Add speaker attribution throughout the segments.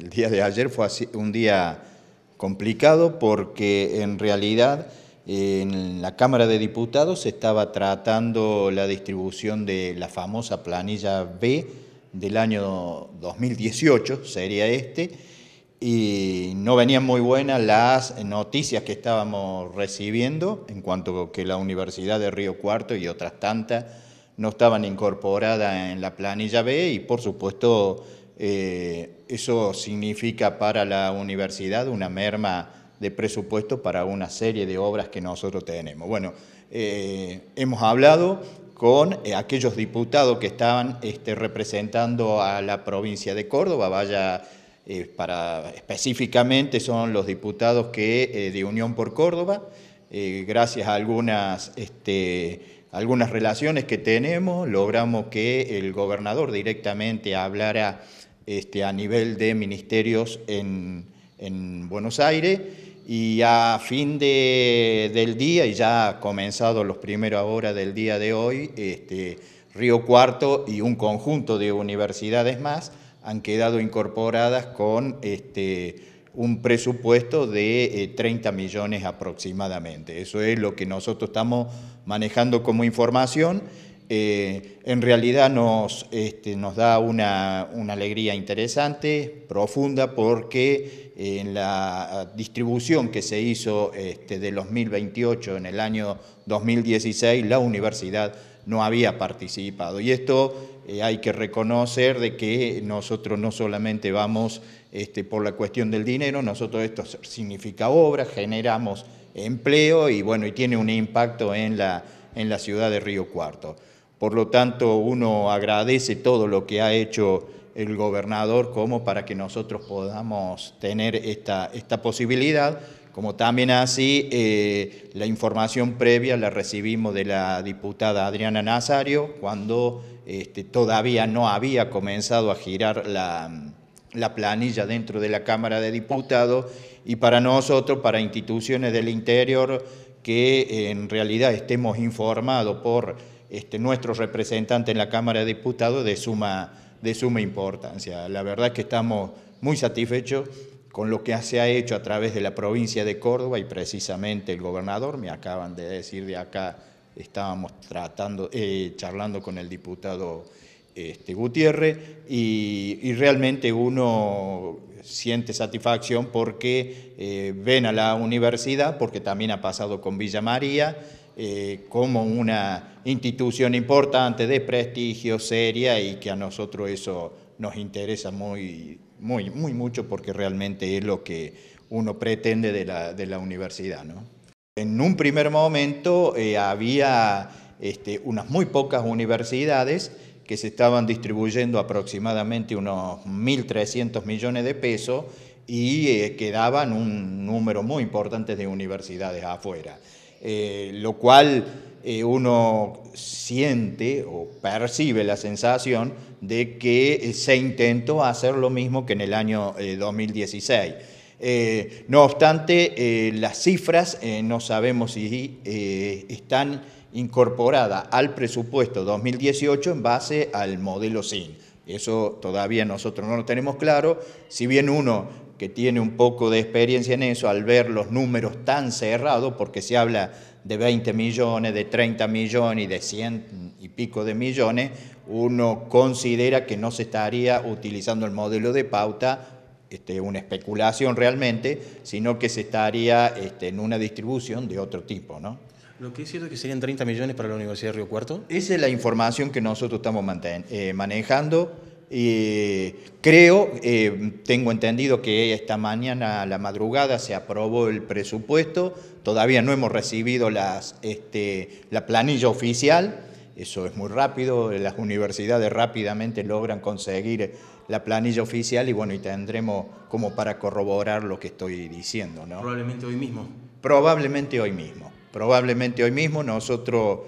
Speaker 1: el día de ayer fue un día complicado porque en realidad eh, en la Cámara de Diputados se estaba tratando la distribución de la famosa planilla B del año 2018, sería este, y no venían muy buenas las noticias que estábamos recibiendo en cuanto a que la Universidad de Río Cuarto y otras tantas no estaban incorporadas en la planilla B y por supuesto eh, eso significa para la universidad una merma de presupuesto para una serie de obras que nosotros tenemos. Bueno, eh, hemos hablado con eh, aquellos diputados que estaban este, representando a la provincia de Córdoba, vaya para específicamente son los diputados que de Unión por Córdoba, gracias a algunas, este, algunas relaciones que tenemos, logramos que el gobernador directamente hablara este, a nivel de ministerios en, Buenos Aires y a fin de, del día, y ya ha comenzado los primeros horas del día de hoy, este, Río Cuarto y un conjunto de universidades más han quedado incorporadas con este, un presupuesto de 30 eh, millones aproximadamente. Eso es lo que nosotros estamos manejando como información eh, en realidad nos, este, da una, alegría interesante, profunda, porque eh, en la distribución que se hizo este, de los 1028 en el año 2016, la universidad no había participado. Y esto eh, hay que reconocer de que nosotros no solamente vamos este, por la cuestión del dinero, nosotros esto significa obra, generamos empleo y bueno, y tiene un impacto en la ciudad de Río Cuarto. Por lo tanto, uno agradece todo lo que ha hecho el gobernador como para que nosotros podamos tener esta, esta posibilidad, como también así eh, la información previa la recibimos de la diputada Adriana Nazario cuando este, todavía no había comenzado a girar la, la planilla dentro de la Cámara de Diputados y para nosotros, para instituciones del interior, que en realidad estemos informados por este, nuestro representante en la Cámara de Diputados de suma, de suma importancia. La verdad es que estamos muy satisfechos con lo que se ha hecho a través de la provincia de Córdoba y precisamente el gobernador, me acaban de decir de acá, estábamos tratando, eh, charlando con el diputado este, Gutiérrez y, realmente uno siente satisfacción porque eh, ven a la universidad, porque también ha pasado con Villa María, eh, como una institución importante, de prestigio, seria y que a nosotros eso nos interesa muy, muy, mucho porque realmente es lo que uno pretende de la, de la universidad. ¿no? En un primer momento eh, había este, unas muy pocas universidades que se estaban distribuyendo aproximadamente unos 1.300 millones de pesos y eh, quedaban un número muy importante de universidades afuera. Eh, lo cual eh, uno siente o percibe la sensación de que eh, se intentó hacer lo mismo que en el año 2016. no obstante, las cifras no sabemos si están incorporadas al presupuesto 2018 en base al modelo SIN. Eso todavía nosotros no lo tenemos claro. Si bien uno que tiene un poco de experiencia en eso, al ver los números tan cerrados, porque se habla de 20 millones, de 30 millones y de 100 y pico de millones, uno considera que no se estaría utilizando el modelo de pauta, este, una especulación realmente, sino que se estaría este, en una distribución de otro tipo, ¿no? Lo que es cierto es que serían 30 millones para la Universidad de Río Cuarto. Esa es la información que nosotros estamos eh, manejando y creo, eh, tengo entendido que esta mañana a la madrugada se aprobó el presupuesto, todavía no hemos recibido este, la planilla oficial, eso es muy rápido, las universidades rápidamente logran conseguir la planilla oficial y bueno, y tendremos como para corroborar lo que estoy diciendo. ¿no? Probablemente hoy mismo. Probablemente hoy mismo, probablemente hoy mismo nosotros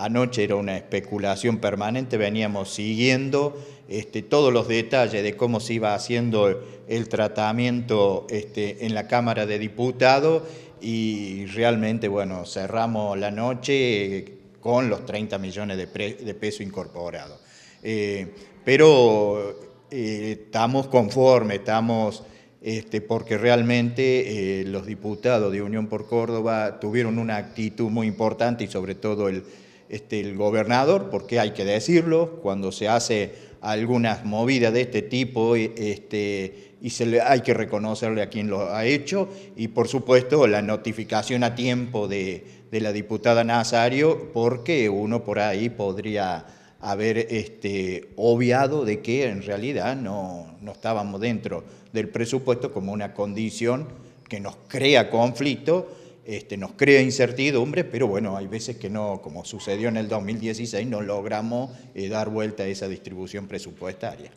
Speaker 1: Anoche era una especulación permanente, veníamos siguiendo este, todos los detalles de cómo se iba haciendo el tratamiento este, en la Cámara de Diputados y realmente, bueno, cerramos la noche con los 30 millones de, pesos incorporados. Eh, pero eh, estamos conformes, estamos... Este, porque realmente eh, los diputados de Unión por Córdoba tuvieron una actitud muy importante y sobre todo el, este, el gobernador, porque hay que decirlo, cuando se hace algunas movidas de este tipo eh, este, y hay que reconocerle a quien lo ha hecho y por supuesto la notificación a tiempo de, la diputada Nazario porque uno por ahí podría haber este, obviado de que en realidad no estábamos dentro del presupuesto como una condición que nos crea conflicto este, nos crea incertidumbre, pero bueno, hay veces que no, como sucedió en el 2016, no logramos eh, dar vuelta a esa distribución presupuestaria.